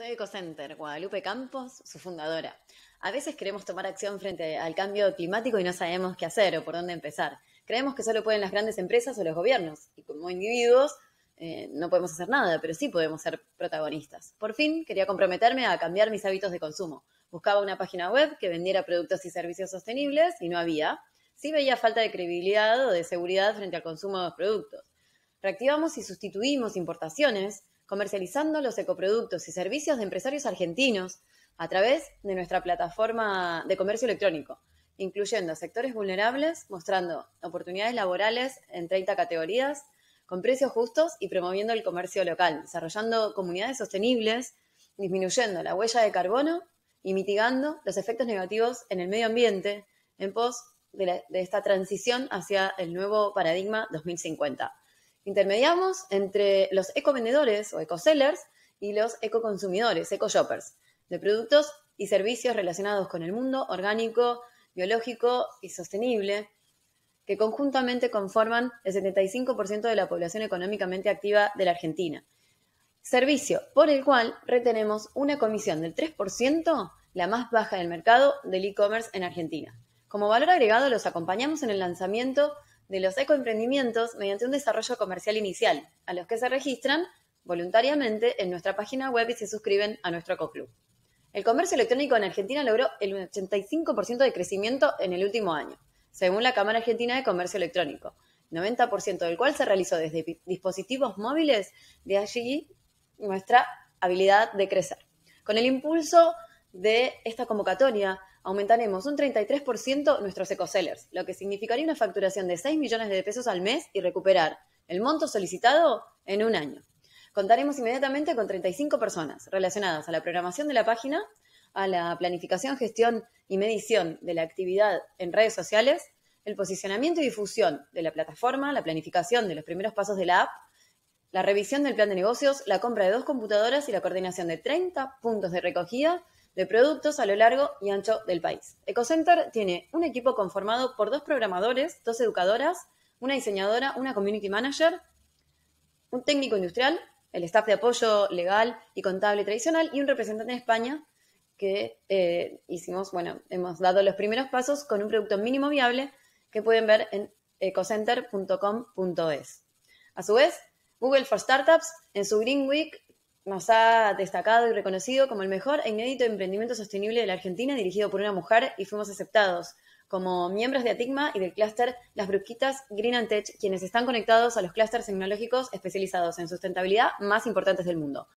Soy EcoCenter, Guadalupe Campos, su fundadora. A veces queremos tomar acción frente al cambio climático y no sabemos qué hacer o por dónde empezar. Creemos que solo pueden las grandes empresas o los gobiernos y como individuos eh, no podemos hacer nada, pero sí podemos ser protagonistas. Por fin quería comprometerme a cambiar mis hábitos de consumo. Buscaba una página web que vendiera productos y servicios sostenibles y no había. Sí veía falta de credibilidad o de seguridad frente al consumo de los productos. Reactivamos y sustituimos importaciones comercializando los ecoproductos y servicios de empresarios argentinos a través de nuestra plataforma de comercio electrónico, incluyendo sectores vulnerables, mostrando oportunidades laborales en 30 categorías, con precios justos y promoviendo el comercio local, desarrollando comunidades sostenibles, disminuyendo la huella de carbono y mitigando los efectos negativos en el medio ambiente en pos de, de esta transición hacia el nuevo paradigma 2050 intermediamos entre los ecovendedores o ecosellers y los ecoconsumidores, shoppers de productos y servicios relacionados con el mundo orgánico, biológico y sostenible, que conjuntamente conforman el 75% de la población económicamente activa de la Argentina. Servicio por el cual retenemos una comisión del 3%, la más baja del mercado del e-commerce en Argentina. Como valor agregado, los acompañamos en el lanzamiento de los ecoemprendimientos mediante un desarrollo comercial inicial, a los que se registran voluntariamente en nuestra página web y se suscriben a nuestro ecoclub. El comercio electrónico en Argentina logró el 85% de crecimiento en el último año, según la Cámara Argentina de Comercio Electrónico, 90% del cual se realizó desde dispositivos móviles, de allí nuestra habilidad de crecer. Con el impulso de esta convocatoria aumentaremos un 33% nuestros ecosellers, lo que significaría una facturación de 6 millones de pesos al mes y recuperar el monto solicitado en un año. Contaremos inmediatamente con 35 personas relacionadas a la programación de la página, a la planificación, gestión y medición de la actividad en redes sociales, el posicionamiento y difusión de la plataforma, la planificación de los primeros pasos de la app, la revisión del plan de negocios, la compra de dos computadoras y la coordinación de 30 puntos de recogida de productos a lo largo y ancho del país. EcoCenter tiene un equipo conformado por dos programadores, dos educadoras, una diseñadora, una community manager, un técnico industrial, el staff de apoyo legal y contable tradicional y un representante de España que eh, hicimos, bueno, hemos dado los primeros pasos con un producto mínimo viable que pueden ver en ecocenter.com.es. A su vez, Google for Startups en su Green Week nos ha destacado y reconocido como el mejor e inédito emprendimiento sostenible de la Argentina dirigido por una mujer y fuimos aceptados como miembros de Atigma y del clúster Las Bruquitas Green and Tech, quienes están conectados a los clústeres tecnológicos especializados en sustentabilidad más importantes del mundo.